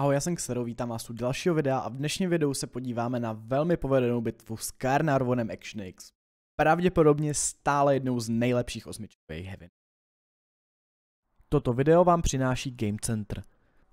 Ahoj, já jsem Xero, vítám vás u dalšího videa a v dnešním videu se podíváme na velmi povedenou bitvu s Karnarvonem Action X. Pravděpodobně stále jednou z nejlepších osmičkových heaven. Toto video vám přináší Game Center.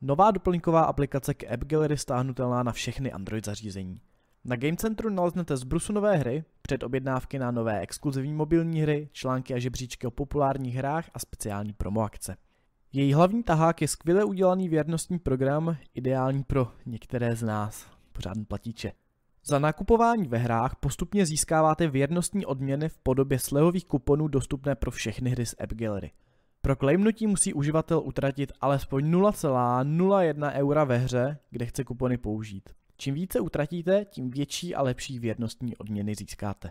Nová doplňková aplikace k App Gallery stáhnutelná na všechny Android zařízení. Na Game Centru naleznete zbrusu nové hry, předobjednávky na nové exkluzivní mobilní hry, články a žebříčky o populárních hrách a speciální promo akce. Její hlavní tahák je skvěle udělaný věrnostní program, ideální pro některé z nás, pořádný platíče. Za nakupování ve hrách postupně získáváte věrnostní odměny v podobě slevových kuponů dostupné pro všechny hry z App Gallery. Pro klejmnutí musí uživatel utratit alespoň 0,01 eura ve hře, kde chce kupony použít. Čím více utratíte, tím větší a lepší věrnostní odměny získáte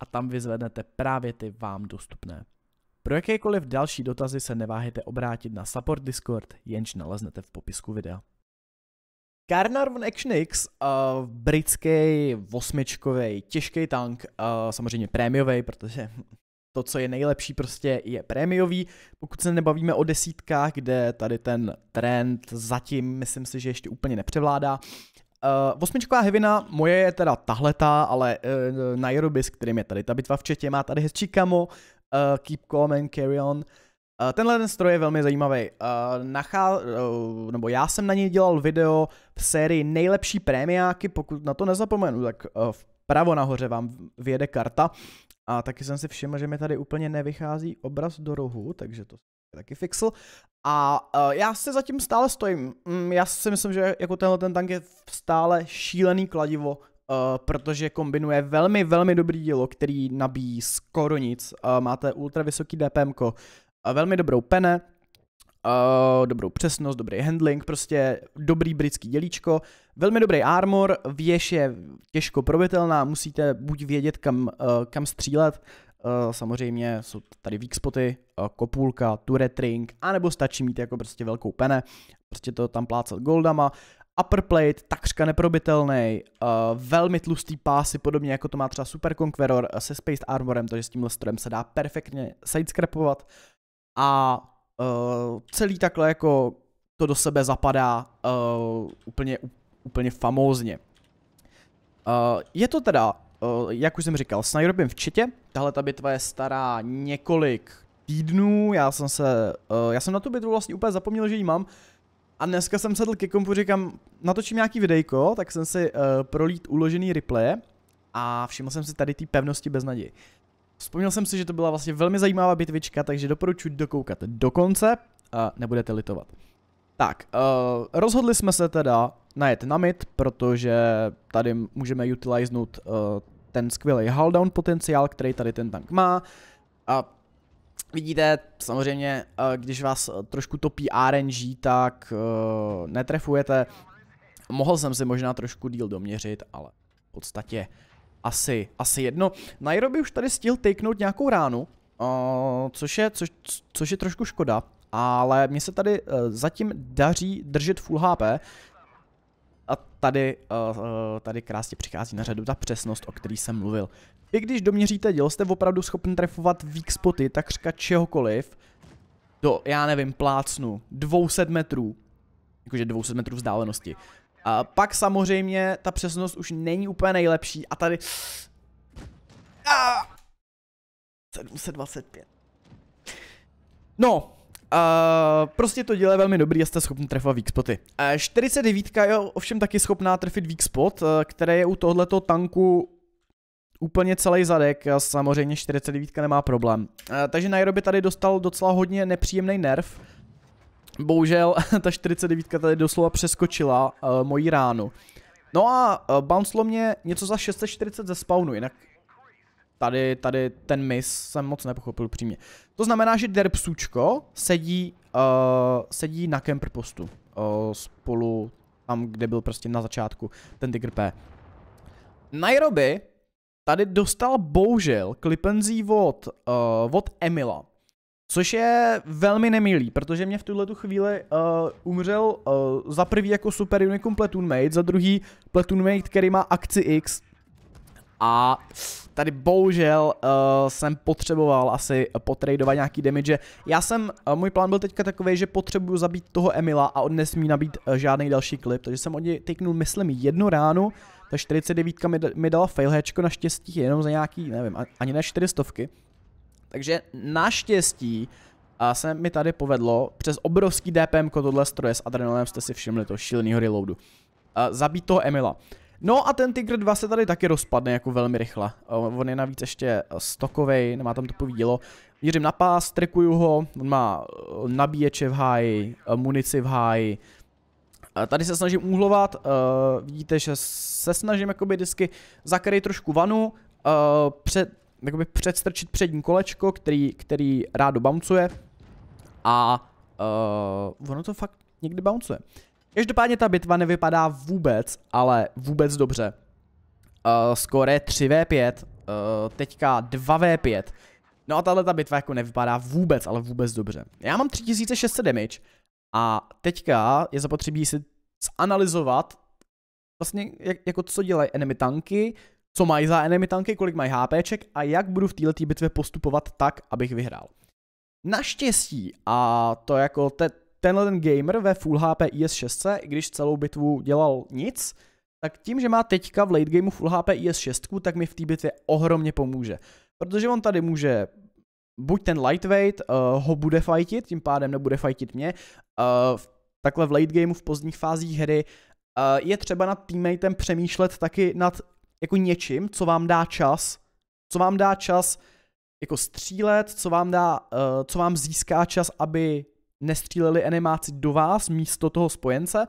a tam vyzvednete právě ty vám dostupné. Pro jakékoliv další dotazy se neváhejte obrátit na support Discord, jenž naleznete v popisku videa. Carnarvon Action X, uh, britský osmičkový těžký tank, uh, samozřejmě prémiový, protože to, co je nejlepší, prostě je prémiový. Pokud se nebavíme o desítkách, kde tady ten trend zatím, myslím si, že ještě úplně nepřevládá, Uh, osmičková hevina moje je teda tahleta, ale uh, eh, Nairobi, s kterým je tady ta bitva v Četě, má tady hezčí kamo, uh, Keep Calm and Carry On. Uh, tenhle ten stroj je velmi zajímavý. Uh, nachá, uh, nebo já jsem na něj dělal video v sérii Nejlepší prémiáky, pokud na to nezapomenu, tak uh, vpravo nahoře vám vyjede karta. A taky jsem si všiml, že mi tady úplně nevychází obraz do rohu, takže to taky fixl. A uh, já se zatím stále stojím. Mm, já si myslím, že jako tenhle ten tank je stále šílený kladivo, uh, protože kombinuje velmi, velmi dobrý dílo, který nabíjí skoro nic. Uh, máte ultra vysoký DPM, uh, velmi dobrou pene, Uh, dobrou přesnost, dobrý handling, prostě dobrý britský dělíčko, velmi dobrý armor, věž je těžko probitelná, musíte buď vědět kam, uh, kam střílet, Eh, samozřejmě jsou tady weak spoty, eh, kopůlka, turetring, anebo stačí mít jako prostě velkou pene, prostě to tam plácat goldama, upper plate, takřka neprobitelný, eh, velmi tlustý pásy, podobně jako to má třeba Super Conqueror se Space Armorem, takže s tímhle strojem se dá perfektně sidescrapovat a celý takhle jako to do sebe zapadá úplně, úplně famózně. je to teda jak už jsem říkal, s Nairobim v četě. Tahle ta bitva je stará několik týdnů, já jsem se, já jsem na tu bitvu vlastně úplně zapomněl, že ji mám. A dneska jsem sedl ke kompu, říkám, natočím nějaký videjko, tak jsem si prolít uložený replay a všiml jsem si tady té pevnosti bez naději. Vzpomněl jsem si, že to byla vlastně velmi zajímavá bitvička, takže doporučuji dokoukat do konce a nebudete litovat. Tak, uh, rozhodli jsme se teda najet na mid, protože tady můžeme utilizenout uh, ten skvělý haldown potenciál, který tady ten tank má. A vidíte, samozřejmě, uh, když vás eh, trošku topí RNG, tak uh, netrefujete. Mohl jsem si možná trošku díl doměřit, ale v podstatě asi, asi jedno. Nairobi už tady stihl takenout nějakou ránu, uh, což, je, což, což je trošku škoda, ale mně se tady uh, zatím daří držet full HP, a tady, uh, tady krásně přichází na řadu ta přesnost, o který jsem mluvil. I když doměříte děl, jste opravdu schopni trefovat weak spoty takřka čehokoliv do, já nevím, plácnu, 200 metrů, jakože 200 metrů vzdálenosti. A pak samozřejmě ta přesnost už není úplně nejlepší a tady... A... Ah! 725. No, a prostě to dělá velmi dobrý a jste schopni trefovat weak spoty. 49 je ovšem taky schopná trefit weak spot, eh, které je u tohleto tanku úplně celý zadek, samozřejmě 49 nemá problém. Eh, takže Nairobi tady dostal docela hodně nepříjemný nerv. Bohužel ta 49 tady doslova přeskočila uh, moji ránu. No a uh, bouncelo mě něco za 640 ze spawnu, jinak tady, tady ten mis jsem moc nepochopil přímě. To znamená, že Derpsučko sedí, uh, sedí na camper postu uh, spolu tam, kde byl prostě na začátku ten Tiger P. Nairobi tady dostal bohužel klipenzí od, uh, od Emila. Což je velmi nemilý, protože mě v tuhle tu chvíli uh, umřel uh, za prvý jako Super unikum Platoon Mate, za druhý Platoon Mate, který má akci X. A uh, tady bohužel uh, jsem potřeboval asi potradovat nějaký damage. Já jsem, uh, můj plán byl teďka takový, že potřebuju zabít toho Emila a on nesmí nabít uh, eh, žádný další klip, takže jsem od něj tyknul, myslím, jednu ránu, ta 49 mi, mi dala failhečko naštěstí jenom za nějaký, nevím, ani ne 400. Takže naštěstí a se mi tady povedlo přes obrovský DPM tohle stroje s adrenalinem jste si všimli to šíleného reloadu. A zabít toho Emila. No a ten Tiger 2 se tady taky rozpadne jako velmi rychle. On je navíc ještě eh, stokovej, nemá tam to dílo. Měřím na pás, trekuju ho, on má eh, nabíječe v háji, eh, munici v háji. Tady se snažím úhlovat, vidíte, že se snažím jakoby disky zakryt trošku vanu, před, jakoby předstrčit přední kolečko, který, který rádo bouncuje. A ono to fakt někdy bouncuje. Každopádně ta bitva nevypadá vůbec, ale vůbec dobře. Uh, eh, skore 3v5, uh, eh, teďka 2v5. No a tahle ta bitva jako nevypadá vůbec, ale vůbec dobře. Já mám 3600 damage a teďka je zapotřebí si zanalizovat vlastně jak, jako co dělají enemy tanky, co mají za enemy tanky, kolik mají HPček a jak budu v této bitvě postupovat tak, abych vyhrál. Naštěstí, a to jako te, tenhle ten gamer ve Full HP IS-6, když celou bitvu dělal nic, tak tím, že má teďka v late gameu Full HP IS-6, tak mi v té bitvě ohromně pomůže. Protože on tady může buď ten lightweight uh, ho bude fightit, tím pádem nebude fightit mě, uh, v, takhle v late gameu v pozdních fázích hry uh, je třeba nad teammatem přemýšlet taky nad jako něčím, co vám dá čas, co vám dá čas jako střílet, co vám dá, uh, co vám získá čas, aby nestříleli animáci do vás místo toho spojence,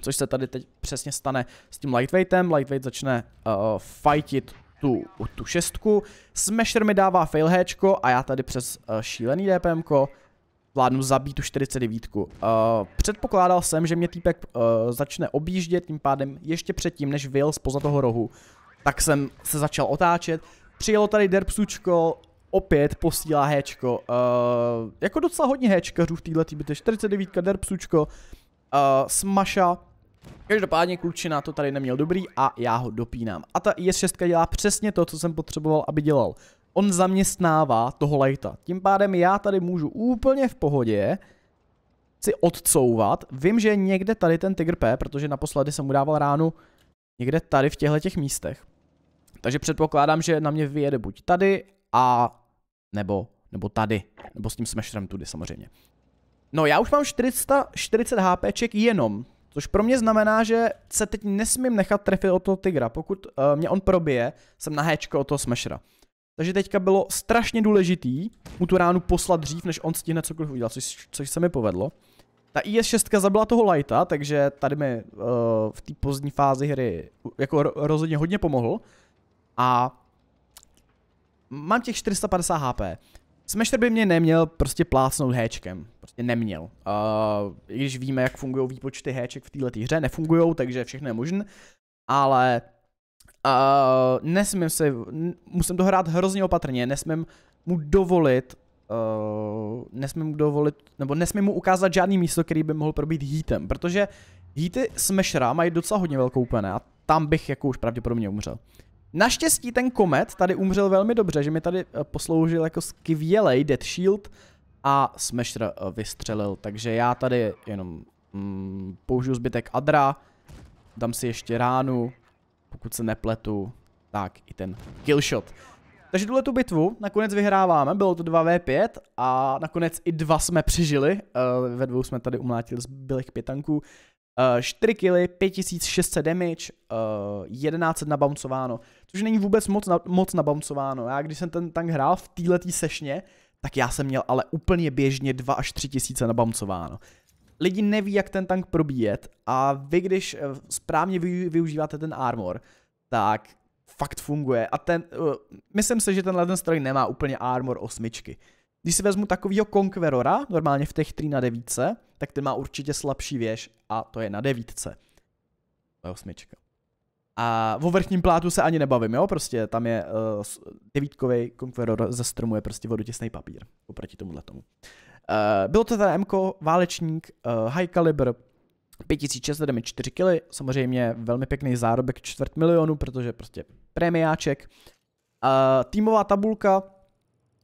což se tady teď přesně stane s tím lightweightem, lightweight začne uh, fightit tu, tu šestku, Smasher mi dává failhéčko a já tady přes uh, šílený DPMko vládnu zabít tu 49. Uh, eh, předpokládal jsem, že mě týpek uh, začne objíždět, tím pádem ještě předtím, než vyjel spoza toho rohu, tak jsem se začal otáčet, přijelo tady derpsučko, opět posílá Hčko. Uh, jako docela hodně Hčkařů v této bitě. 49, Derpsučko, uh, Smaša. Každopádně klučina to tady neměl dobrý a já ho dopínám. A ta IS6 dělá přesně to, co jsem potřeboval, aby dělal. On zaměstnává toho lejta. Tím pádem já tady můžu úplně v pohodě si odcouvat. Vím, že někde tady ten Tiger P, protože naposledy jsem mu dával ránu někde tady v těchto těch místech. Takže předpokládám, že na mě vyjede buď tady a nebo, nebo tady. Nebo s tím smasherem tudy samozřejmě. No já už mám 440 HPček jenom. Což pro mě znamená, že se teď nesmím nechat trefit od toho tygra. Pokud uh, mě on probije, jsem na Hčko od toho smashera. Takže teďka bylo strašně důležitý mu tu ránu poslat dřív, než on stihne cokoliv udělat, což, což se mi povedlo. Ta IS-6 zabila toho Lighta, takže tady mi uh, v té pozdní fázi hry jako rozhodně hodně pomohl. A mám těch 450 HP. Smasher by mě neměl prostě plácnout héčkem. Prostě neměl. Uh, I když víme, jak fungují výpočty héček v této hře, nefungují, takže všechno je možné. Ale uh, nesmím se, musím to hrát hrozně opatrně, nesmím mu dovolit, uh, nesmím mu dovolit, nebo nesmím mu ukázat žádný místo, který by mohl probít hítem, protože heaty Smashera mají docela hodně velkou úplně a tam bych jako už pravděpodobně umřel. Naštěstí ten komet tady umřel velmi dobře, že mi tady eh, posloužil jako skvělej Dead Shield a Smasher eh, vystřelil, takže já tady jenom mm, použiju zbytek Adra, dám si ještě ránu, pokud se nepletu, tak i ten killshot. Takže tuhle tu bitvu nakonec vyhráváme, bylo to 2v5 a nakonec i dva jsme přežili, eh, ve dvou jsme tady umlátili zbylých pětanků, Uh, 4 killy, 5600 damage, uh, eh, 1100 nabouncováno, což není vůbec moc, na, moc nabouncováno. Já když jsem ten tank hrál v této sešně, tak já jsem měl ale úplně běžně 2 až 3 tisíce nabouncováno. Lidi neví, jak ten tank probíjet a vy, když eh, správně využíváte ten armor, tak fakt funguje. A ten, uh, myslím si, že tenhle ten stroj nemá úplně armor osmičky. Když si vezmu takového Conquerora, normálně v těch 3 na 9, tak ten má určitě slabší věž a to je na 9. To je osmička. A o vrchním plátu se ani nebavím, jo, prostě tam je uh, eh, devítkový Conqueror ze stromu je prostě vodotěsný papír oproti tomuhle tomu. Uh, bylo to teda MK, válečník, uh, high caliber, 5600 mi 4 kg, samozřejmě velmi pěkný zárobek čtvrt milionu, protože prostě premiáček. Uh, týmová tabulka,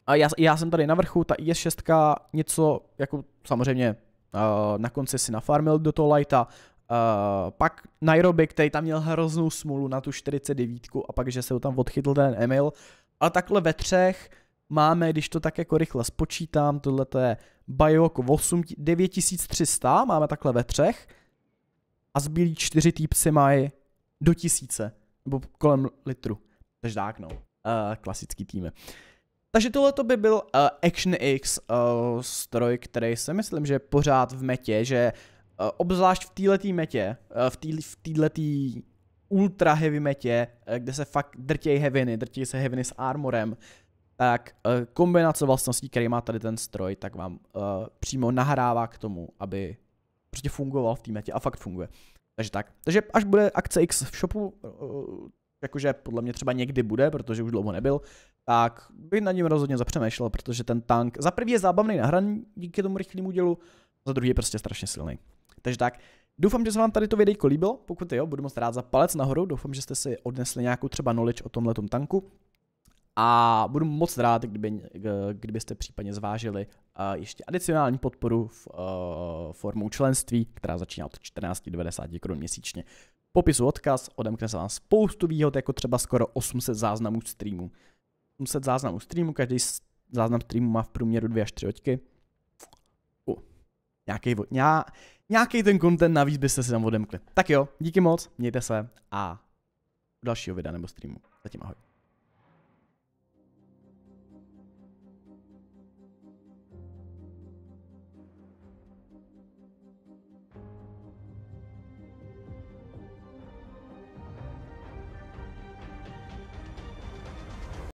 a já, já jsem tady na vrchu, ta IS6 něco, jako samozřejmě uh, na konci si nafarmil do toho lighta, Uh, pak Nairobi, který tam měl hroznou smůlu na tu 49 a pak, že se ho tam odchytl ten Emil. A takhle ve třech máme, když to tak jako rychle spočítám, tohle je Bajok 8, 9300, máme takhle ve třech. A zbylí čtyři týpci mají do tisíce, nebo kolem litru. Takže tak no, uh, klasický týmy. Takže tohle by byl uh, Action X uh, stroj, který si myslím, že pořád v metě, že uh, obzvlášť v této metě, uh, v této ultra heavy metě, uh, kde se fakt drtějí heaviny, drtějí se heaviny s armorem, tak uh, kombinace vlastností, který má tady ten stroj, tak vám uh, přímo nahrává k tomu, aby prostě fungoval v té metě a fakt funguje. Takže tak. Takže až bude akce X v shopu, jakože podle mě třeba někdy bude, protože už dlouho nebyl, tak bych na něm rozhodně zapřemýšlel, protože ten tank za prvý je zábavný na hraní díky tomu rychlému dělu, za druhý je prostě strašně silný. Takže tak, Doufám, že se vám tady to videjko líbilo, pokud jo, budu moc rád za palec nahoru, doufám, že jste si odnesli nějakou třeba knowledge o tomhletom tanku a budu moc rád, kdyby, kdybyste případně zvážili eh, ještě adicionální podporu v, eh, formou členství, která začíná od 14,90 korun měsíčně popisu odkaz, odemkne se vám spoustu výhod, jako třeba skoro 800 záznamů streamu. 800 záznamů streamu, každý záznam streamu má v průměru 2 až 3 hoďky. nějaký, ně, nějaký ten content navíc byste si tam odemkli. Tak jo, díky moc, mějte se a u dalšího videa nebo streamu. Zatím ahoj.